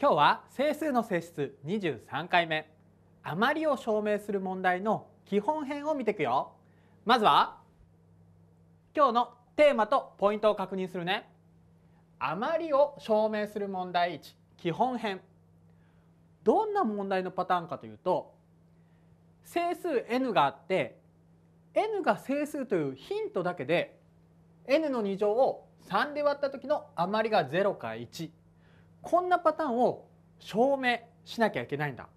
今日は整数の性質23回目余りを証明する問題の基本編を見ていくよまずは今日のテーマとポイントを確認するね余りを証明する問題1基本編どんな問題のパターンかというと整数 n があって n が整数というヒントだけで n の2乗を3で割った時の余りが0か1こんなパターンを証明しなきゃいけないんだ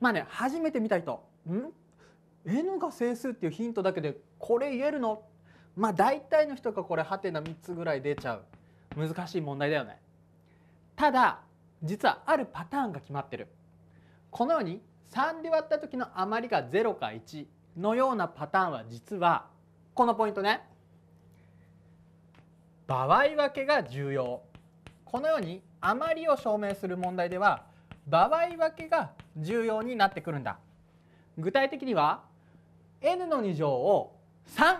まあね初めて見た人「ん ?N が整数」っていうヒントだけでこれ言えるのまあ大体の人がこれハテナ3つぐらい出ちゃう難しい問題だよね。ただ実はあるパターンが決まってる。このように3で割った時の余りが0か1のようなパターンは実はこのポイントね場合分けが重要このように余りを証明する問題では場合分けが重要になってくるんだ具体的には n の2乗を3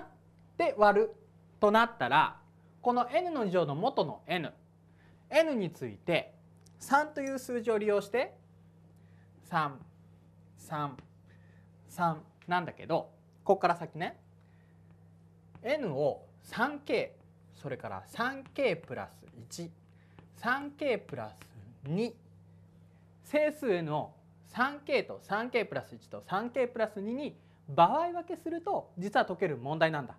で割るとなったらこの n の2乗の元の n n について3という数字を利用して333なんだけどここから先ね n を 3k それから 3k プラス1 3k プラス2整数の 3k と 3k プラス1と 3k プラス2に場合分けすると実は解ける問題なんだ。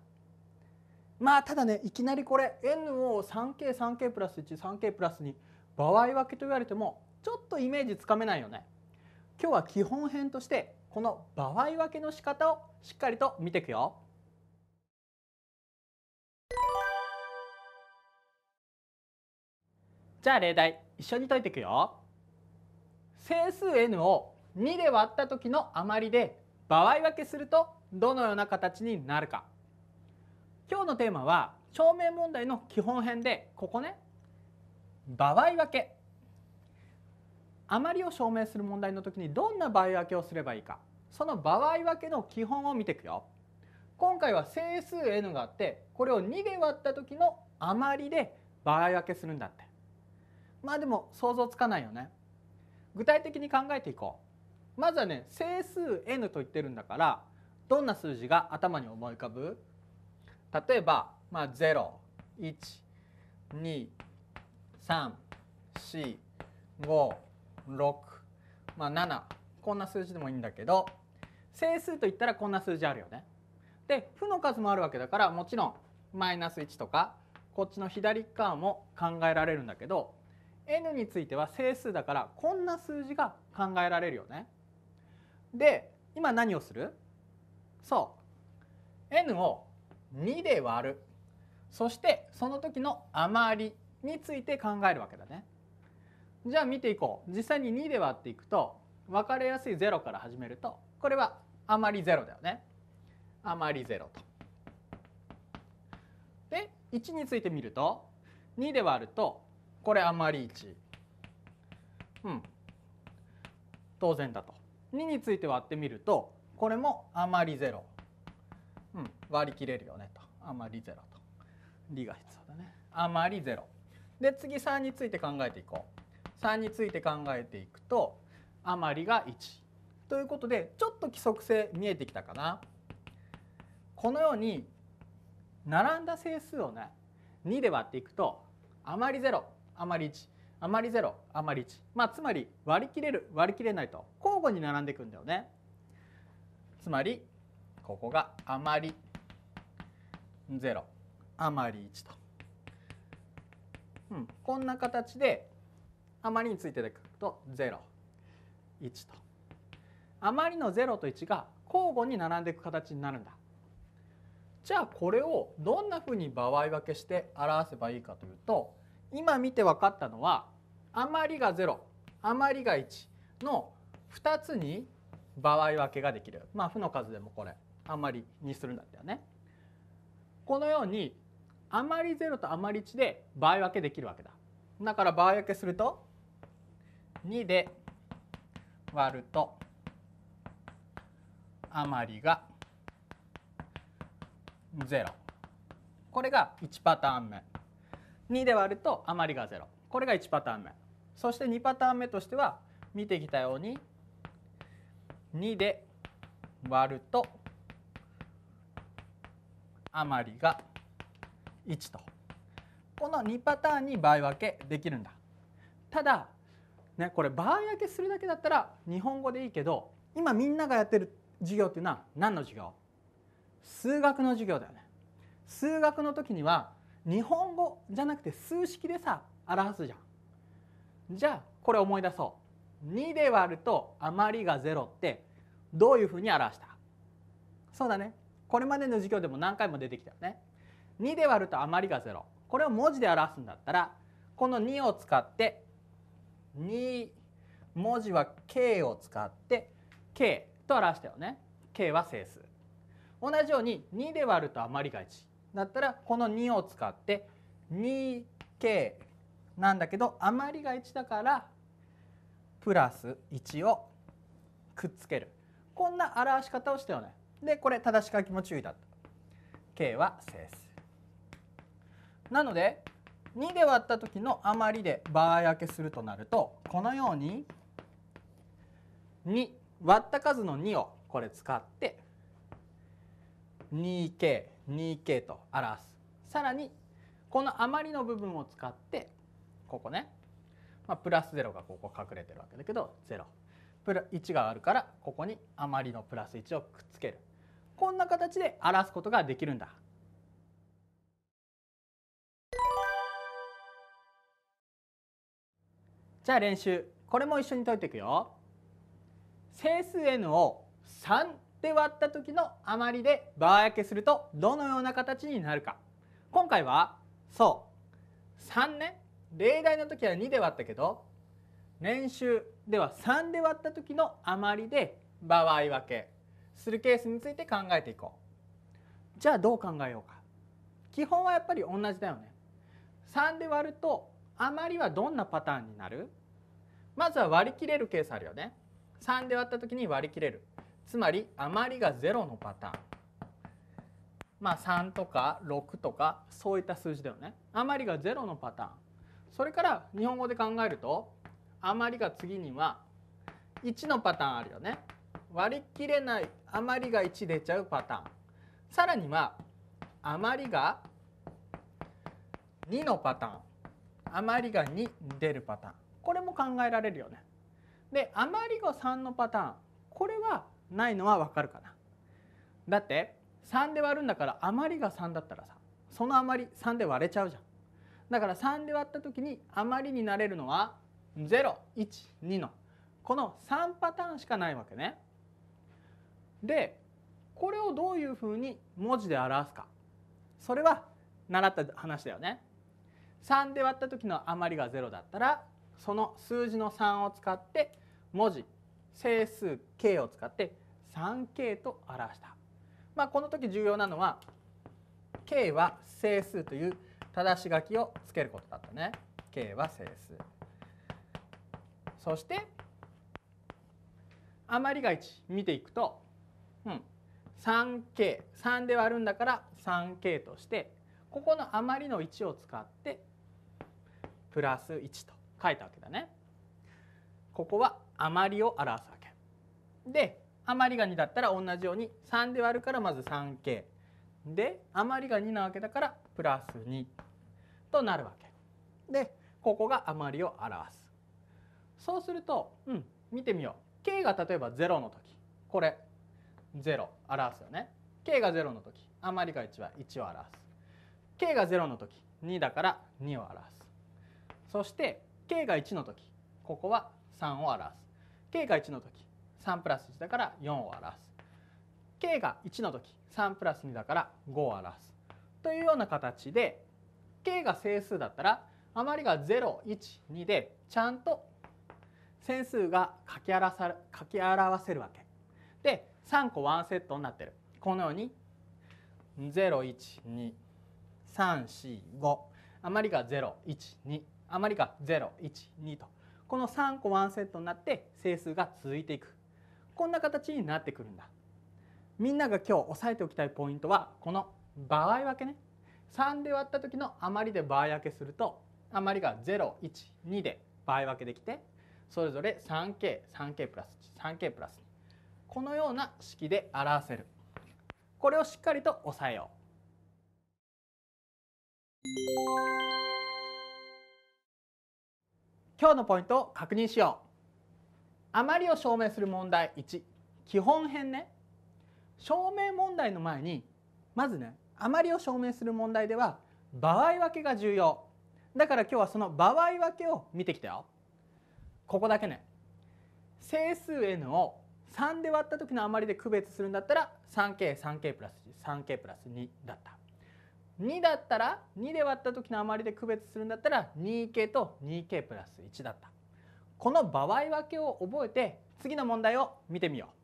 まあただねいきなりこれ n を 3k3k プラス 13k プラス2場合分けと言われてもちょっとイメージつかめないよね。今日は基本編としてこの場合分けの仕方をしっかりと見ていくよ。じゃあ例題一緒に解いていくよ。整数 n を2で割った時の余りで場合分けするとどのような形になるか。今日のテーマは証明問題の基本編でここね場合分け余りを証明する問題の時にどんな場合分けをすればいいかその場合分けの基本を見ていくよ。今回は整数 n があってこれを2で割った時の余りで場合分けするんだって。まあでも想像つかないよね具体的に考えていこうまずはね整数 n と言ってるんだからどんな数字が頭に思い浮かぶ例えば、まあ、0123456、まあ、7こんな数字でもいいんだけど整数といったらこんな数字あるよね。で負の数もあるわけだからもちろんマイナス1とかこっちの左側も考えられるんだけど n については整数だからこんな数字が考えられるよね。で今何をするそう n を2で割るそしてその時の余りについて考えるわけだね。じゃあ見ていこう実際に2で割っていくと分かりやすい0から始めるとこれは余り0だよね。余り0と。で1についてみると2で割るとこれあまりーうん当然だと2について割ってみるとこれもあまり0、うん、割り切れるよねとあまり0と理が必要だねあまり0で次3について考えていこう3について考えていくとあまりが1ということでちょっと規則性見えてきたかなこのように並んだ整数をね2で割っていくとあまり0あまり1まり0まり1、まあ、つまり割り切れる割り切れないと交互に並んでいくんだよね。つまりここがあまり0まり1と、うん、こんな形であまりについてで書くと01とあまりの0と1が交互に並んでいく形になるんだ。じゃあこれをどんなふうに場合分けして表せばいいかというと今見て分かったのは余りが0余りが1の2つに場合分けができるまあ負の数でもこれ余りにするんだったよね。このように余り0と余り1で場合分けできるわけだ。だから場合分けすると2で割ると余りが0これが1パターン目2で割ると余りが0これが1パターン目そして2パターン目としては見てきたように2で割ると余りが1とこの2パターンに倍分けできるんだただねこれ倍分けするだけだったら日本語でいいけど今みんながやってる授業っていうのは何の授業数学の授業だよね数学の時には日本語じゃなくて数式でさ表すじゃん。じゃあこれ思い出そう。2で割ると余りが0ってどういうふうに表したそうだね。これまでの授業でも何回も出てきたよね。2で割ると余りが0。これを文字で表すんだったらこの2を使って2文字は k を使って k と表したよね。k は整数。同じように2で割ると余りが1。だったらこの2を使って 2k なんだけど余りが1だからプラス1をくっつけるこんな表し方をしたよね。でこれ正し書きも注意だと。k は整数。なので2で割った時の余りで場合分けするとなるとこのように2割った数の2をこれ使って 2k 2k と表すさらにこの余りの部分を使ってここね、まあ、プラス0がここ隠れてるわけだけど0プラ1があるからここに余りのプラス1をくっつけるこんな形で表すことができるんだ。じゃあ練習これも一緒に解いていくよ。整数 n をで割った時の余りで場合分けするとどのような形になるか今回はそう3ね例題の時は2で割ったけど年収では3で割った時の余りで場合分けするケースについて考えていこうじゃあどう考えようか基本はやっぱり同じだよね3で割ると余りはどんなパターンになるまずは割り切れるケースあるよね3で割った時に割り切れるつまり余りが0のパターンまあ3とか6とかそういった数字だよね余りが0のパターンそれから日本語で考えると余りが次には1のパターンあるよね割り切れない余りが1出ちゃうパターンさらには余りが2のパターン余りが2出るパターンこれも考えられるよね。で余りが3のパターンこれはないのはわかるかなだって3で割るんだから余りが3だったらさその余り3で割れちゃうじゃんだから3で割った時に余りになれるのは012のこの3パターンしかないわけね。でこれをどういうふうに文字で表すかそれは習った話だよね。3で割った時の余りが0だったらその数字の3を使って文字整数形を使って 3K と表した。まあ、この時重要なのは K は整数という正し書きをつけることだったね。K は整数。そして余りが1見ていくと、うん、3K3 で割るんだから 3K としてここの余りの1を使ってプラス1と書いたわけだね。ここは余りを表すわけ。で余りが2だったら同じように3で割るからまず 3k で余りが2なわけだからプラス2となるわけでここが余りを表すそうすると、うん、見てみよう k が例えば0の時これ0表すよね k が0の時余りが1は1を表す k が0の時2だから2を表すそして k が1の時ここは3を表す k が1の時3プラス1だから4を表す k が1の時3プラス2だから5を表すというような形で k が整数だったら余りが012でちゃんと整数が書き表さ書き表せるわけで3個ワンセットになってるこのように012345余りが012余りが012とこの3個ワンセットになって整数が続いていくこんな形になってくるんだみんなが今日押さえておきたいポイントはこの場合分けね3で割った時の余りで場合分けすると余りが012で場合分けできてそれぞれ 3K3K プラス 3K プラスこのような式で表せるこれをしっかりと押さえよう今日のポイントを確認しよう余りを証明する問題1基本編ね証明問題の前にまずね余りを証明する問題では場合分けが重要だから今日はその場合分けを見てきたよここだけね整数 n を3で割った時の余りで区別するんだったら 3k3k プラス 3k プラス2だった2だったら2で割った時の余りで区別するんだったら 2k と 2k プラス1だったこの場合分けを覚えて次の問題を見てみよう。